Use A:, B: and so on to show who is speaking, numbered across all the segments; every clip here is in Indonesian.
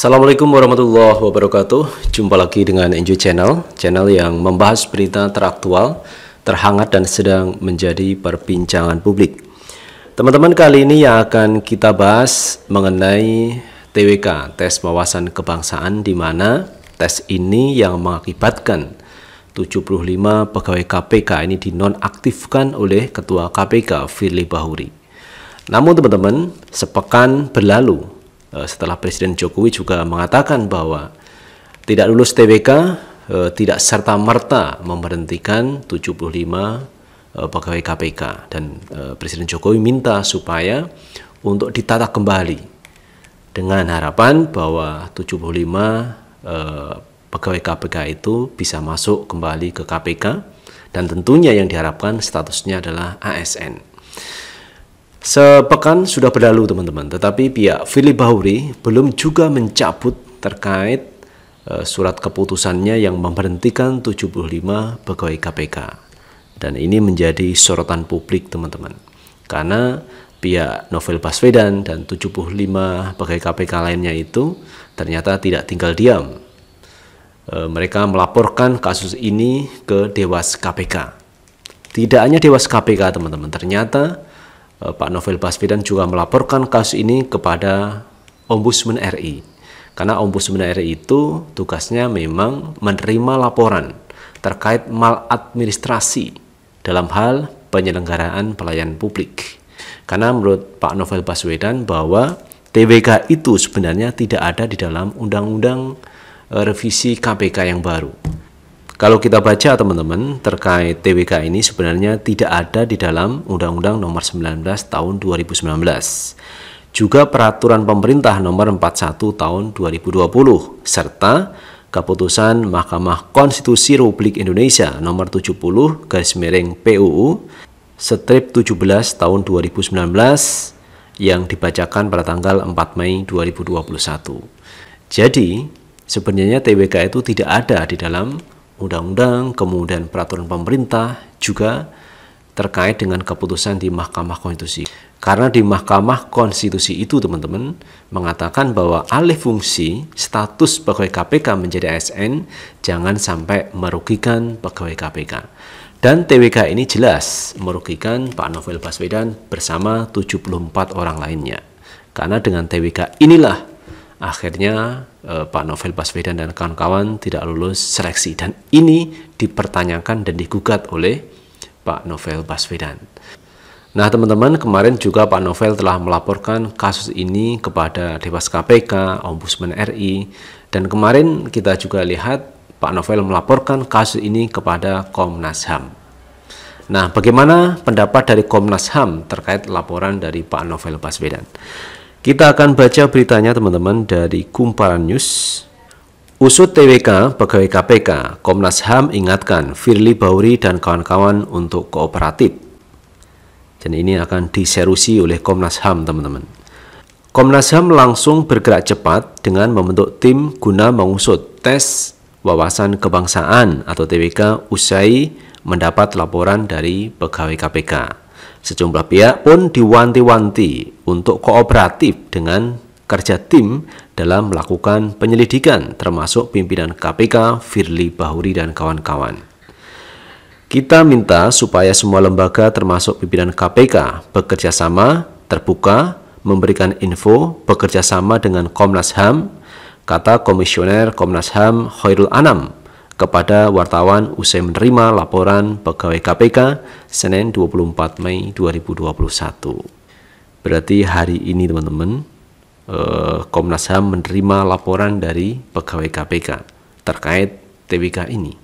A: Assalamualaikum warahmatullahi wabarakatuh. Jumpa lagi dengan Enjoy Channel, channel yang membahas berita teraktual, terhangat dan sedang menjadi perbincangan publik. Teman-teman, kali ini yang akan kita bahas mengenai TWK, tes wawasan kebangsaan di mana tes ini yang mengakibatkan 75 pegawai KPK ini dinonaktifkan oleh Ketua KPK Firly Bahuri. Namun teman-teman, sepekan berlalu Eh, setelah Presiden Jokowi juga mengatakan bahwa tidak lulus TBK eh, tidak serta-merta memberhentikan 75 eh, pegawai KPK dan Presiden Jokowi minta supaya untuk ditata kembali dengan harapan bahwa 75 pegawai KPK itu bisa masuk kembali ke KPK dan tentunya yang diharapkan statusnya adalah ASN. Sepekan sudah berlalu teman-teman, tetapi pihak Philip Bahuri belum juga mencabut terkait eh, surat keputusannya yang memberhentikan 75 pegawai KPK. Dan ini menjadi sorotan publik teman-teman. Karena pihak Novel Baswedan dan 75 pegawai KPK lainnya itu ternyata tidak tinggal diam. E, mereka melaporkan kasus ini ke Dewas KPK. Tidak hanya Dewas KPK teman-teman, ternyata Eh, Pak Novel Baswedan juga melaporkan kasus ini kepada Ombudsman RI. Karena Ombudsman RI itu tugasnya memang menerima laporan terkait maladministrasi dalam hal penyelenggaraan pelayanan publik. Karena menurut Pak Novel Baswedan bahwa TBK itu sebenarnya tidak ada di dalam undang-undang eh, revisi KPK yang baru. Kalau kita baca teman-teman terkait TWK ini sebenarnya tidak ada di dalam Undang-Undang Nomor 19 Tahun 2019. Juga peraturan pemerintah nomor 41 tahun 2020 serta keputusan Mahkamah Konstitusi Republik Indonesia nomor 70 garis miring PUU strip 17 tahun 2019 yang dibacakan pada tanggal 4 Mei 2021. Jadi, sebenarnya TWK itu tidak ada di dalam undang-undang, kemudian peraturan pemerintah juga terkait dengan keputusan di Mahkamah Konstitusi. Karena di Mahkamah Konstitusi itu teman-teman mengatakan bahwa alih fungsi status pegawai KPK menjadi ASN jangan sampai merugikan pegawai KPK. Dan TWK ini jelas merugikan Pak Novel Baswedan bersama 74 orang lainnya. Karena dengan TWK inilah akhirnya eh, Pak Novel Baswedan dan kawan-kawan tidak lulus seleksi dan ini dipertanyakan dan digugat oleh Pak Novel Baswedan. Nah teman-teman kemarin juga Pak Novel telah melaporkan kasus ini kepada Dewas KPK, Ombudsman RI, dan kemarin kita juga lihat Pak Novel melaporkan kasus ini kepada Komnas HAM. Nah bagaimana pendapat dari Komnas HAM terkait laporan dari Pak Novel Baswedan? Kita akan baca beritanya teman-teman dari Kumparan News. Usut TWK, pegawai KPK, Komnas HAM ingatkan Firly Bauri dan kawan-kawan untuk kooperatif. Dan ini akan diserusi oleh Komnas HAM, teman-teman. Komnas HAM langsung bergerak cepat dengan membentuk tim guna mengusut tes wawasan kebangsaan atau TWK usai mendapat laporan dari pegawai KPK. Sejumlah pihak pun diwanti-wanti untuk kooperatif dengan kerja tim dalam melakukan penyelidikan termasuk pimpinan KPK, Firly Bahuri dan kawan-kawan. Kita minta supaya semua lembaga termasuk pimpinan KPK bekerja sama, terbuka, memberikan info, bekerja sama dengan Komnas HAM, kata Komisioner Komnas HAM Hoirul Anam kepada wartawan usai menerima laporan pegawai KPK Senin 24 Mei 2021. Berarti hari ini teman-teman eh, Komnas HAM menerima laporan dari pegawai KPK terkait TWK ini.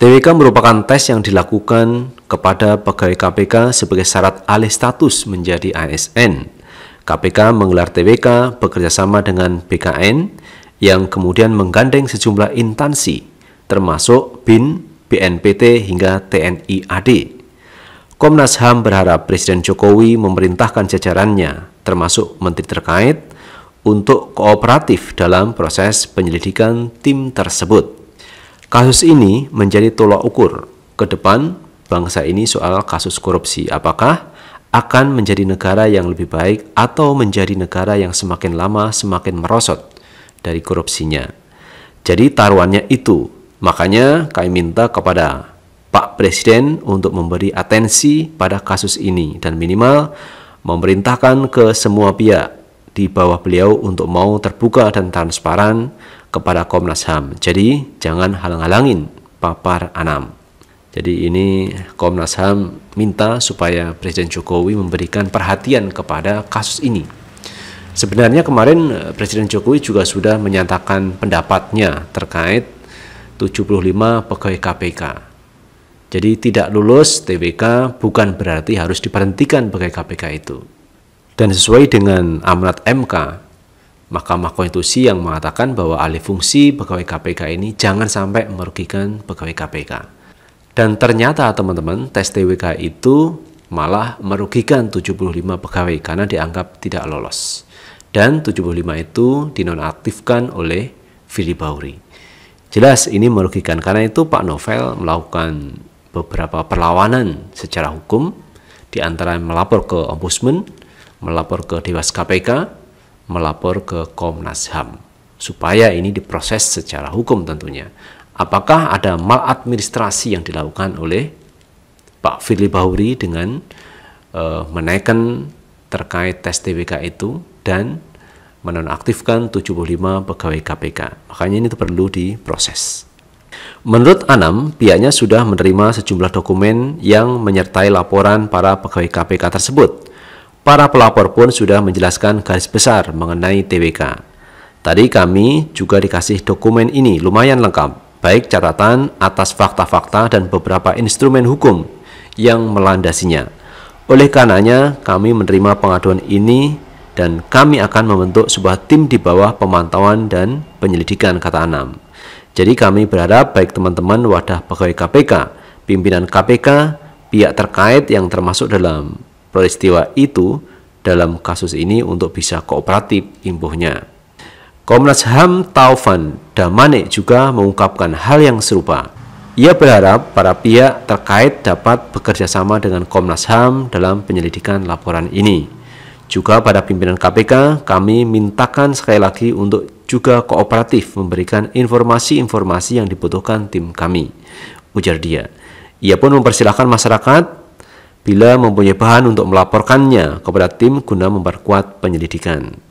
A: TWK merupakan tes yang dilakukan kepada pegawai KPK sebagai syarat alih status menjadi ASN. KPK menggelar TWK bekerjasama dengan BKN yang kemudian menggandeng sejumlah instansi termasuk BIN, BNPT, hingga TNI AD. Komnas HAM berharap Presiden Jokowi memerintahkan jajarannya, termasuk menteri terkait, untuk kooperatif dalam proses penyelidikan tim tersebut. Kasus ini menjadi tolak ukur ke depan bangsa ini soal kasus korupsi. Apakah akan menjadi negara yang lebih baik atau menjadi negara yang semakin lama semakin merosot dari korupsinya? Jadi taruhannya itu, Makanya kami minta kepada Pak Presiden untuk memberi atensi pada kasus ini dan minimal memerintahkan ke semua pihak di bawah beliau untuk mau terbuka dan transparan kepada Komnas HAM. Jadi jangan halang-halangin papar Anam. Jadi ini Komnas HAM minta supaya Presiden Jokowi memberikan perhatian kepada kasus ini. Sebenarnya kemarin eh, Presiden Jokowi juga sudah menyatakan pendapatnya terkait 75 pegawai KPK. Jadi tidak lulus TWK bukan berarti harus diberhentikan pegawai KPK itu. Dan sesuai dengan amarat MK, Mahkamah Konstitusi yang mengatakan bahwa alih fungsi pegawai KPK ini jangan sampai merugikan pegawai KPK. Dan ternyata teman-teman, tes TWK itu malah merugikan 75 pegawai karena dianggap tidak lolos. Dan 75 itu dinonaktifkan oleh Firly Bauri. Jelas ini merugikan karena itu Pak Novel melakukan beberapa perlawanan secara hukum di antara melapor ke Ombudsman, melapor ke Dewas KPK, melapor ke Komnas HAM supaya ini diproses secara hukum tentunya. Apakah ada maladministrasi yang dilakukan oleh Pak Firly Bahuri dengan uh, menaikkan terkait tes TWK itu dan menonaktifkan 75 pegawai KPK. Makanya ini perlu diproses. Menurut Anam, pihaknya sudah menerima sejumlah dokumen yang menyertai laporan para pegawai KPK tersebut. Para pelapor pun sudah menjelaskan garis besar mengenai TWK. Tadi kami juga dikasih dokumen ini lumayan lengkap, baik catatan atas fakta-fakta dan beberapa instrumen hukum yang melandasinya. Oleh karenanya, kami menerima pengaduan ini dan kami akan membentuk sebuah tim di bawah pemantauan dan penyelidikan kata Anam. Jadi kami berharap baik teman-teman wadah pegawai KPK, pimpinan KPK, pihak terkait yang termasuk dalam peristiwa itu dalam kasus ini untuk bisa kooperatif imbuhnya. Komnas HAM Taufan Damane juga mengungkapkan hal yang serupa. Ia berharap para pihak terkait dapat bekerjasama dengan Komnas HAM dalam penyelidikan laporan ini. Juga pada pimpinan KPK, kami mintakan sekali lagi untuk juga kooperatif memberikan informasi-informasi yang dibutuhkan tim kami. Ujar dia. Ia pun mempersilahkan masyarakat bila mempunyai bahan untuk melaporkannya kepada tim guna memperkuat penyelidikan.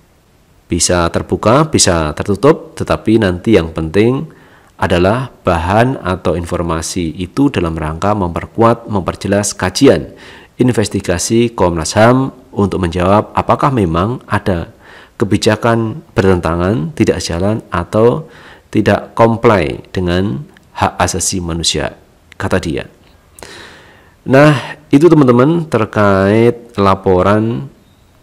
A: Bisa terbuka, bisa tertutup, tetapi nanti yang penting adalah bahan atau informasi itu dalam rangka memperkuat, memperjelas kajian investigasi Komnas HAM untuk menjawab apakah memang ada kebijakan bertentangan, tidak jalan atau tidak comply dengan hak asasi manusia, kata dia. Nah, itu teman-teman terkait laporan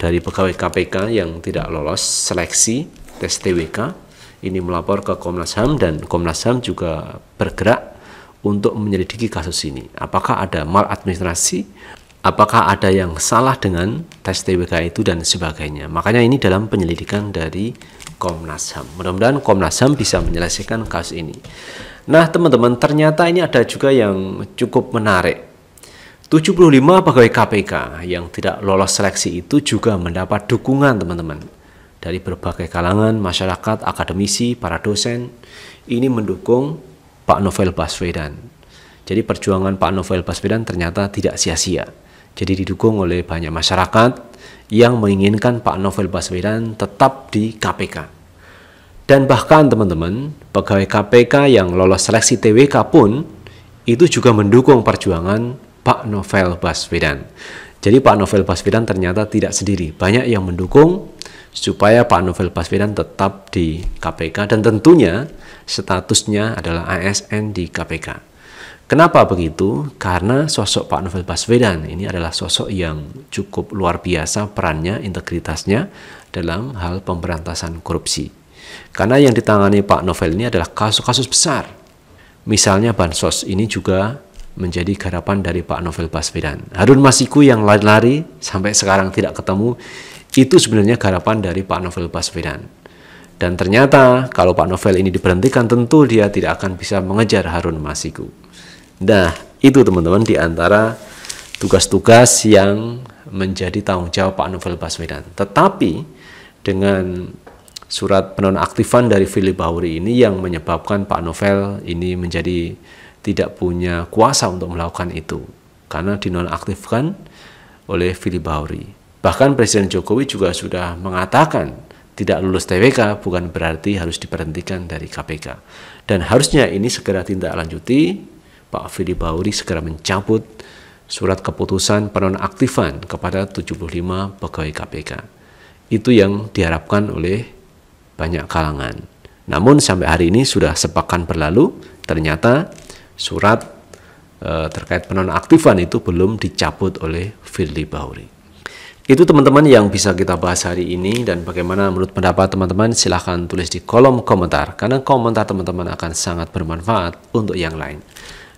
A: dari pegawai KPK yang tidak lolos seleksi tes TWK. Ini melapor ke Komnas HAM dan Komnas HAM juga bergerak untuk menyelidiki kasus ini. Apakah ada maladministrasi apakah ada yang salah dengan tes TWK itu dan sebagainya. Makanya ini dalam penyelidikan dari Komnas HAM. Mudah-mudahan Komnas HAM bisa menyelesaikan kasus ini. Nah, teman-teman, ternyata ini ada juga yang cukup menarik. 75 pegawai KPK yang tidak lolos seleksi itu juga mendapat dukungan, teman-teman. Dari berbagai kalangan, masyarakat, akademisi, para dosen, ini mendukung Pak Novel Baswedan. Jadi perjuangan Pak Novel Baswedan ternyata tidak sia-sia jadi didukung oleh banyak masyarakat yang menginginkan Pak Novel Baswedan tetap di KPK. Dan bahkan teman-teman, pegawai KPK yang lolos seleksi TWK pun itu juga mendukung perjuangan Pak Novel Baswedan. Jadi Pak Novel Baswedan ternyata tidak sendiri, banyak yang mendukung supaya Pak Novel Baswedan tetap di KPK dan tentunya statusnya adalah ASN di KPK. Kenapa begitu? Karena sosok Pak Novel Baswedan ini adalah sosok yang cukup luar biasa perannya, integritasnya dalam hal pemberantasan korupsi. Karena yang ditangani Pak Novel ini adalah kasus-kasus besar. Misalnya Bansos ini juga menjadi garapan dari Pak Novel Baswedan. Harun Masiku yang lari-lari sampai sekarang tidak ketemu, itu sebenarnya garapan dari Pak Novel Baswedan. Dan ternyata kalau Pak Novel ini diberhentikan tentu dia tidak akan bisa mengejar Harun Masiku. Nah, itu teman-teman di antara tugas-tugas yang menjadi tanggung jawab Pak Novel Baswedan. Tetapi dengan surat penonaktifan dari Philip Bauri ini yang menyebabkan Pak Novel ini menjadi tidak punya kuasa untuk melakukan itu karena dinonaktifkan oleh Philip Bauri. Bahkan Presiden Jokowi juga sudah mengatakan tidak lulus TWK bukan berarti harus diberhentikan dari KPK. Dan harusnya ini segera tindak lanjuti Pak Fili Bauri segera mencabut surat keputusan penonaktifan kepada 75 pegawai KPK. Itu yang diharapkan oleh banyak kalangan. Namun sampai hari ini sudah sepakan berlalu, ternyata surat e, terkait penonaktifan itu belum dicabut oleh Firly Bahuri. Itu teman-teman yang bisa kita bahas hari ini dan bagaimana menurut pendapat teman-teman silahkan tulis di kolom komentar karena komentar teman-teman akan sangat bermanfaat untuk yang lain.